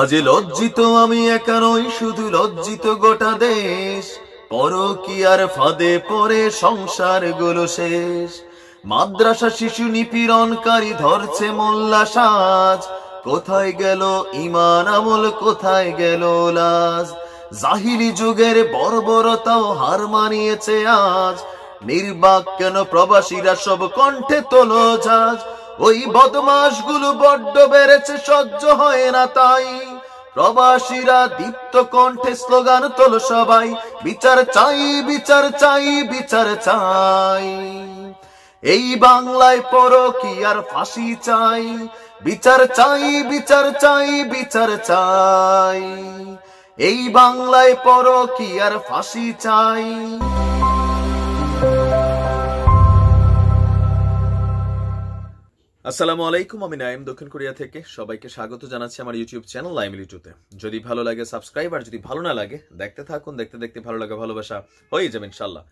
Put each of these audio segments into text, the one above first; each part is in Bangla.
আজ লজ্জিত আমি একানই শুধু লজ্জিত গোটা দেশ আর ফাঁদে পরে সংসার গুলো শেষ মাদ্রাসা শিশু নিপীড়নকারী ধরছে মোল্লা সাজ কোথায় গেল ইমান আমল কোথায় গেল লাজ জাহিলি যুগের বর্বরতাও হার মানিয়েছে আজ নির্বাক কেন প্রবাসীরা সব কণ্ঠে তোলো ঝাজ ওই বদমাস গুলো বড্ড বেড়েছে সহ্য হয় না তাই প্রবাসীরা দীপ্ত কণ্ঠে স্লোগান তোল সবাই বিচার চাই বিচার চাই বিচার চাই এই বাংলায় কি আর ফাঁসি চাই বিচার চাই বিচার চাই বিচার চাই এই বাংলায় কি আর ফাঁসি চাই আসসালামু আলাইকুম আমি নাইম দক্ষিণ কোরিয়া থেকে সবাইকে স্বাগত জানাচ্ছি আমার ইউটিউব চ্যানেল লাইম লিটুতে যদি ভালো লাগে সাবস্ক্রাইব আর যদি ভালো না লাগে দেখতে থাকুন দেখতে দেখতে ভালো লাগে ভালোবাসা হয়ে যাবে ইনশাল্লাহ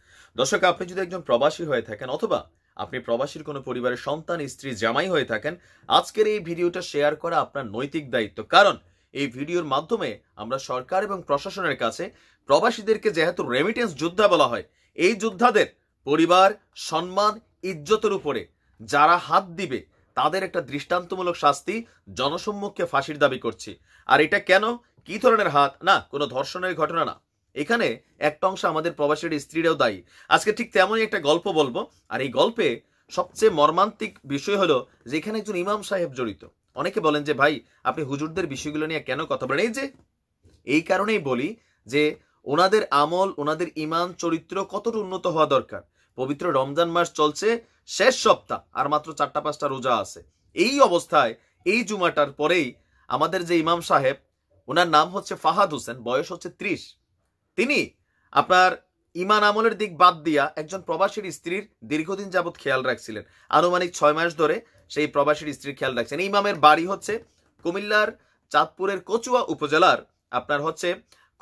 দর্শক আপনি যদি একজন প্রবাসী হয়ে থাকেন অথবা আপনি প্রবাসীর কোনো পরিবারের সন্তান স্ত্রী জামাই হয়ে থাকেন আজকের এই ভিডিওটা শেয়ার করা আপনার নৈতিক দায়িত্ব কারণ এই ভিডিওর মাধ্যমে আমরা সরকার এবং প্রশাসনের কাছে প্রবাসীদেরকে যেহেতু রেমিটেন্স যোদ্ধা বলা হয় এই যোদ্ধাদের পরিবার সম্মান ইজ্জতের উপরে যারা হাত দিবে তাদের একটা দৃষ্টান্তমূলক শাস্তি জনসম্মুখে ফাঁসির দাবি করছি আর এটা কেন কি ধরনের হাত না কোনো ধর্ষণের ঘটনা না এখানে একটা অংশ আমাদের প্রবাসীর স্ত্রীরাও দায়ী আজকে ঠিক তেমনই একটা গল্প বলবো আর এই গল্পে সবচেয়ে মর্মান্তিক বিষয় হলো যে এখানে একজন ইমাম সাহেব জড়িত অনেকে বলেন যে ভাই আপনি হুজুরদের বিষয়গুলো নিয়ে কেন কথা বলেন এই যে এই কারণেই বলি যে ওনাদের আমল ওনাদের ইমান চরিত্র কতটা উন্নত হওয়া দরকার পবিত্র রমজান মাস চলছে শেষ সপ্তাহ আর মাত্র চারটা পাঁচটা রোজা আছে এই অবস্থায় এই জুমাটার পরেই আমাদের যে ইমাম সাহেব ওনার নাম হচ্ছে ফাহাদ হোসেন বয়স হচ্ছে ত্রিশ তিনি আপনার ইমান আমলের দিক বাদ দিয়া একজন প্রবাসীর স্ত্রীর দীর্ঘদিন যাবৎ খেয়াল রাখছিলেন আনুমানিক ছয় মাস ধরে সেই প্রবাসীর স্ত্রীর খেয়াল রাখছেন ইমামের বাড়ি হচ্ছে কুমিল্লার চাঁদপুরের কচুয়া উপজেলার আপনার হচ্ছে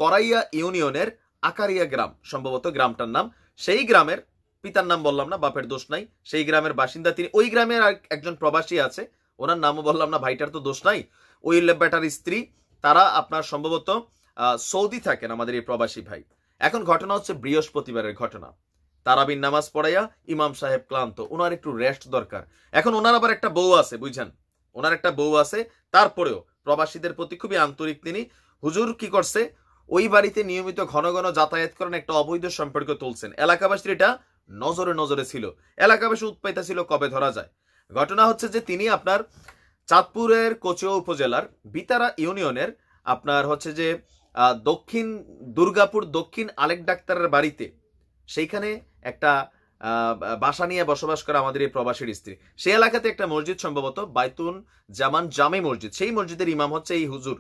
করাইয়া ইউনিয়নের আকারিয়া গ্রাম সম্ভবত গ্রামটার নাম সেই গ্রামের পিতার নাম বললাম না বাপের দোষ নাই সেই গ্রামের বাসিন্দা তিনি ওই গ্রামের একজন প্রবাসী আছে ওনার নামও বললাম না ভাইটার তো দোষ নাই ওই লেব্যাটার স্ত্রী তারা আপনার সম্ভবত সৌদি থাকেন আমাদের এই প্রবাসী ভাই এখন ঘটনা হচ্ছে বৃহস্পতিবারের ঘটনা তারাবিন নামাজ পড়াইয়া ইমাম সাহেব ক্লান্ত ওনার একটু রেস্ট দরকার এখন ওনার আবার একটা বউ আছে বুঝছেন ওনার একটা বউ আছে তারপরেও প্রবাসীদের প্রতি খুবই আন্তরিক তিনি হুজুর কি করছে ওই বাড়িতে নিয়মিত ঘন ঘন যাতায়াত করেন একটা অবৈধ সম্পর্ক তুলছেন এলাকাবাসীর এটা নজরে নজরে ছিল এলাকাবাসী উৎপাইতা ছিল কবে ধরা যায় ঘটনা হচ্ছে যে তিনি আপনার চাঁদপুরের কচুয়া উপজেলার বিতারা ইউনিয়নের আপনার হচ্ছে যে দক্ষিণ দুর্গাপুর দক্ষিণ আলেক ডাক্তারের বাড়িতে সেইখানে একটা বাসা নিয়ে বসবাস করা আমাদের এই প্রবাসীর স্ত্রী সেই এলাকাতে একটা মসজিদ সম্ভবত বাইতুন জামান জামে মসজিদ সেই মসজিদের ইমাম হচ্ছে এই হুজুর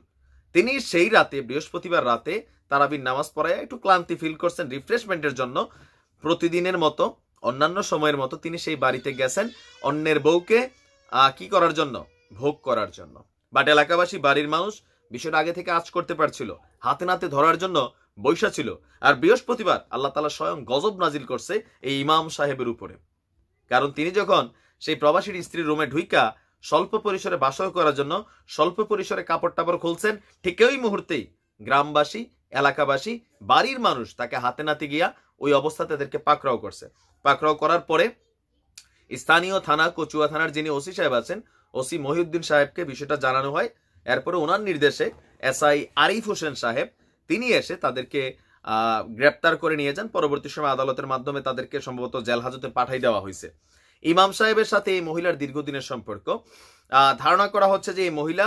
তিনি সেই রাতে বৃহস্পতিবার রাতে তারাবির নামাজ পড়ায় একটু ক্লান্তি ফিল করছেন রিফ্রেশমেন্টের জন্য প্রতিদিনের মতো অন্যান্য সময়ের মতো তিনি সেই বাড়িতে গেছেন অন্যের বউকে কি করার জন্য ভোগ করার জন্য বাট এলাকাবাসী বাড়ির মানুষ বিষয়টা আগে থেকে আজ করতে পারছিল হাতে নাতে ধরার জন্য বৈশা ছিল আর বৃহস্পতিবার আল্লাহ তালা স্বয়ং গজব নাজিল করছে এই ইমাম সাহেবের উপরে কারণ তিনি যখন সেই প্রবাসীর স্ত্রীর রুমে ঢুইকা স্বল্প পরিসরে বাসর করার জন্য স্বল্প পরিসরে কাপড় টাপড় খুলছেন ঠিক ওই মুহূর্তেই গ্রামবাসী এলাকাবাসী বাড়ির মানুষ তাকে হাতে নাতে গিয়া ওই অবস্থা তাদেরকে পাকড়াও করছে পাকড়াও করার পরে স্থানীয় থানা কচুয়া থানার যিনি ওসি সাহেব আছেন ওসি মহিউদ্দিন সাহেবকে বিষয়টা জানানো হয় এরপরে ওনার নির্দেশে এসআই আরিফ হোসেন সাহেব তিনি এসে তাদেরকে গ্রেপ্তার করে নিয়ে যান পরবর্তী সময় আদালতের মাধ্যমে তাদেরকে সম্ভবত জেল হাজতে পাঠাই দেওয়া হয়েছে ইমাম সাহেবের সাথে এই মহিলার দীর্ঘদিনের সম্পর্ক ধারণা করা হচ্ছে যে এই মহিলা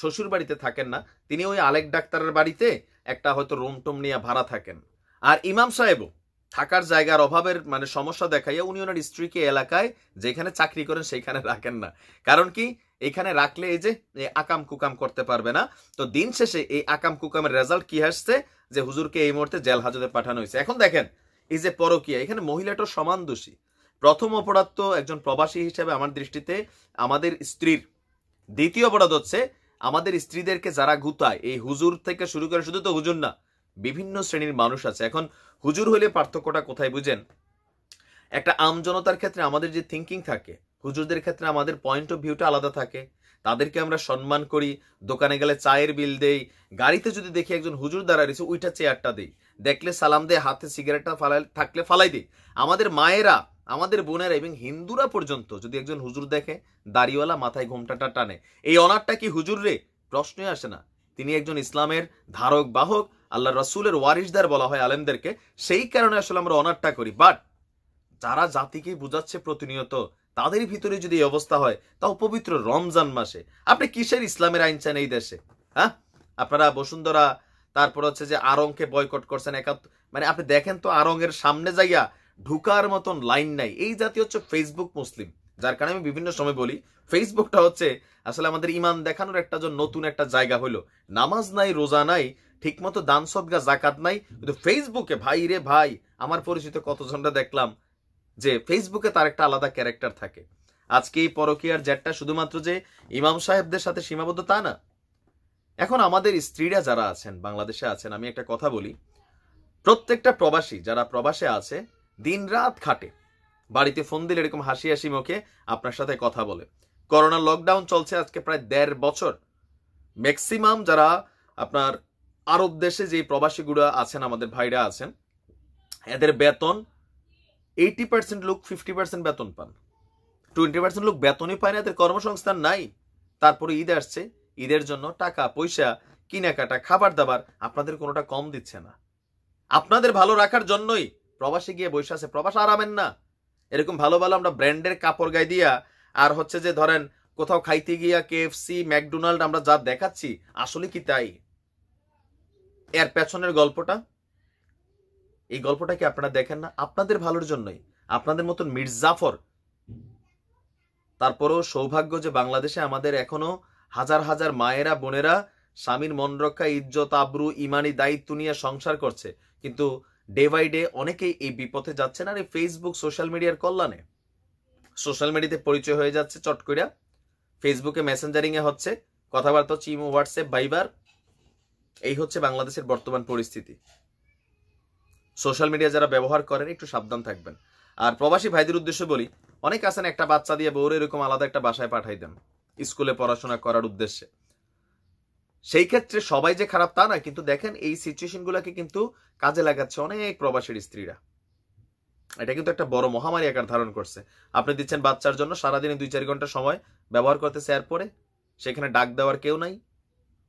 শ্বশুর বাড়িতে থাকেন না তিনি ওই আলেক ডাক্তারের বাড়িতে একটা হয়তো রুম টুম নিয়ে ভাড়া থাকেন আর ইমাম সাহেবও থাকার জায়গার অভাবের মানে সমস্যা দেখাইয়া উনি ওনার স্ত্রীকে এলাকায় যেখানে চাকরি করেন সেইখানে রাখেন না কারণ কি এখানে রাখলে এই যে আকাম কুকাম করতে পারবে না তো দিন শেষে এই আকাম কুকামের রেজাল্ট কি আসছে যে হুজুরকে এই মুহূর্তে জেল হাজতে পাঠানো হয়েছে এখন দেখেন এই যে পরকিয়া এখানে মহিলাটা সমান দোষী প্রথম অপরাধ তো একজন প্রবাসী হিসেবে আমার দৃষ্টিতে আমাদের স্ত্রীর দ্বিতীয় অপরাধ হচ্ছে আমাদের স্ত্রীদেরকে যারা গুতায় এই হুজুর থেকে শুরু করে শুধু তো হুজুর না বিভিন্ন শ্রেণীর মানুষ আছে এখন হুজুর হইলে পার্থক্যটা কোথায় বুঝেন একটা আমজনতার ক্ষেত্রে আমাদের যে থিঙ্কিং থাকে হুজুরদের ক্ষেত্রে আমাদের পয়েন্ট অফ ভিউটা আলাদা থাকে তাদেরকে আমরা সম্মান করি দোকানে গেলে চায়ের বিল দেই গাড়িতে যদি দেখি একজন হুজুর দাঁড়া রয়েছে ওইটা চেয়ারটা দিই দেখলে সালাম দেয় হাতে সিগারেটটা ফালাই থাকলে ফালাই দিই আমাদের মায়েরা আমাদের বোনেরা এবং হিন্দুরা পর্যন্ত যদি একজন হুজুর দেখে দাড়িওয়ালা মাথায় ঘোমটাটা টানে এই অনারটা কি হুজুর রে প্রশ্নই আসে না তিনি একজন ইসলামের ধারক বাহক আল্লাহ রসুলের ওয়ারিশদার বলা হয় আলেমদেরকে সেই কারণে আসলে আমরা অনারটা করি বাট যারা জাতিকে বুঝাচ্ছে প্রতিনিয়ত তাদের ভিতরে যদি এই অবস্থা হয় তাও পবিত্র রমজান মাসে আপনি কিসের ইসলামের আইন চান এই দেশে হ্যাঁ আপনারা বসুন্ধরা তারপর হচ্ছে যে আরংকে বয়কট করছেন একাত্তর মানে আপনি দেখেন তো আরঙের সামনে যাইয়া ঢুকার মতন লাইন নাই এই জাতি হচ্ছে ফেসবুক মুসলিম যার কারণে আমি বিভিন্ন সময় বলি ফেসবুকটা হচ্ছে আসলে আমাদের ইমান দেখানোর একটা নতুন একটা জায়গা হলো নামাজ নাই রোজা নাই ঠিকমতো দান সদগা জাকাত নাই কিন্তু ফেসবুকে ভাই রে ভাই আমার পরিচিত কতজনটা দেখলাম যে ফেসবুকে তার একটা আলাদা ক্যারেক্টার থাকে আজকে এই পরকিয়ার জ্যাটটা শুধুমাত্র যে ইমাম সাহেবদের সাথে সীমাবদ্ধ তা না এখন আমাদের স্ত্রীরা যারা আছেন বাংলাদেশে আছেন আমি একটা কথা বলি প্রত্যেকটা প্রবাসী যারা প্রবাসে আছে দিন রাত খাটে বাড়িতে ফোন দিলে এরকম হাসি হাসি মুখে আপনার সাথে কথা বলে করোনা লকডাউন চলছে আজকে প্রায় দেড় বছর ম্যাক্সিমাম যারা আপনার আরব দেশে যে প্রবাসীগুলো আছেন আমাদের ভাইরা আছেন এদের বেতন এইটি পার্সেন্ট লোক ফিফটি পার্সেন্ট বেতন পান টোয়েন্টি পার্সেন্ট লোক বেতনই পায় না এদের কর্মসংস্থান নাই তারপরে ঈদ আসছে ঈদের জন্য টাকা পয়সা কেনাকাটা খাবার দাবার আপনাদের কোনোটা কম দিচ্ছে না আপনাদের ভালো রাখার জন্যই প্রবাসে গিয়ে বসে আছে প্রবাস আরামেন না এরকম ভালো ভালো আমরা ব্র্যান্ডের কাপড় গায়ে দিয়া আর হচ্ছে যে ধরেন কোথাও খাইতে গিয়া কেএফসি ম্যাকডোনাল্ড আমরা যা দেখাচ্ছি আসলে কি তাই এর পেছনের গল্পটা এই গল্পটা কি আপনারা দেখেন না আপনাদের ভালোর জন্যই আপনাদের মতন মির্জাফর তারপরেও সৌভাগ্য যে বাংলাদেশে আমাদের এখনো হাজার হাজার মায়েরা বোনেরা স্বামীর মন রক্ষা ইজ্জত আব্রু ইমানি দায়িত্ব নিয়ে সংসার করছে কিন্তু ডে বাই ডে অনেকেই এই বিপথে যাচ্ছেন আর এই ফেসবুক সোশ্যাল মিডিয়ার কল্যাণে সোশ্যাল মিডিয়াতে পরিচয় হয়ে যাচ্ছে চট করে ফেসবুকে মেসেঞ্জারিংয়ে হচ্ছে কথাবার্তা হচ্ছে ইমো হোয়াটসঅ্যাপ বাইবার এই হচ্ছে বাংলাদেশের বর্তমান পরিস্থিতি সোশ্যাল মিডিয়া যারা ব্যবহার করেন একটু সাবধান থাকবেন আর প্রবাসী ভাইদের উদ্দেশ্যে বলি অনেক আছেন একটা বাচ্চা দিয়ে বউর এরকম আলাদা একটা বাসায় পাঠাই দেন স্কুলে পড়াশোনা করার উদ্দেশ্যে সেই ক্ষেত্রে সবাই যে খারাপ তা না কিন্তু দেখেন এই সিচুয়েশনগুলোকে কিন্তু কাজে লাগাচ্ছে অনেক প্রবাসীর স্ত্রীরা এটা কিন্তু একটা বড় মহামারী আকার ধারণ করছে আপনি দিচ্ছেন বাচ্চার জন্য সারাদিনে দুই চার ঘন্টা সময় ব্যবহার করতেছে এরপরে সেখানে ডাক দেওয়ার কেউ নাই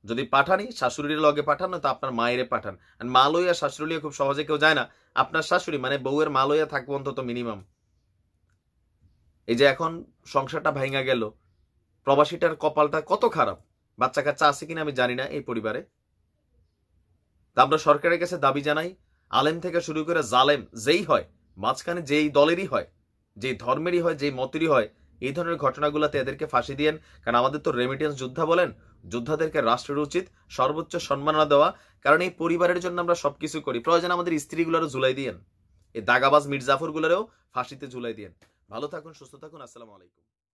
যদি পাঠানি শাশুড়ির লগে পাঠান তো আপনার মায়েরে পাঠান আর মা লইয়া শাশুড়ি খুব সহজে কেউ যায় না আপনার শাশুড়ি মানে বউয়ের মা লইয়া থাকবো অন্তত মিনিমাম এই যে এখন সংসারটা ভাইঙা গেল প্রবাসীটার কপালটা কত খারাপ বাচ্চা কাচ্চা আছে কিনা আমি জানি না এই পরিবারে আমরা সরকারের কাছে দাবি জানাই আলেম থেকে শুরু করে জালেম যেই হয় মাঝখানে যেই দলেরই হয় যে ধর্মেরই হয় যে মতেরই হয় এই ধরনের ঘটনাগুলোতে এদেরকে ফাঁসি দিয়ে কারণ আমাদের তো রেমিটেন্স যোদ্ধা বলেন যোদ্ধাদেরকে রাষ্ট্রের উচিত সর্বোচ্চ সম্মাননা দেওয়া কারণ এই পরিবারের জন্য আমরা সবকিছু করি প্রয়োজন আমাদের স্ত্রীগুলোরও ঝুলাই দিয়ে এই দাগাবাজ মির্জাফরগুলোরও ফাঁসিতে ঝুলাই দিয়ে ভালো থাকুন সুস্থ থাকুন আসসালামু আলাইকুম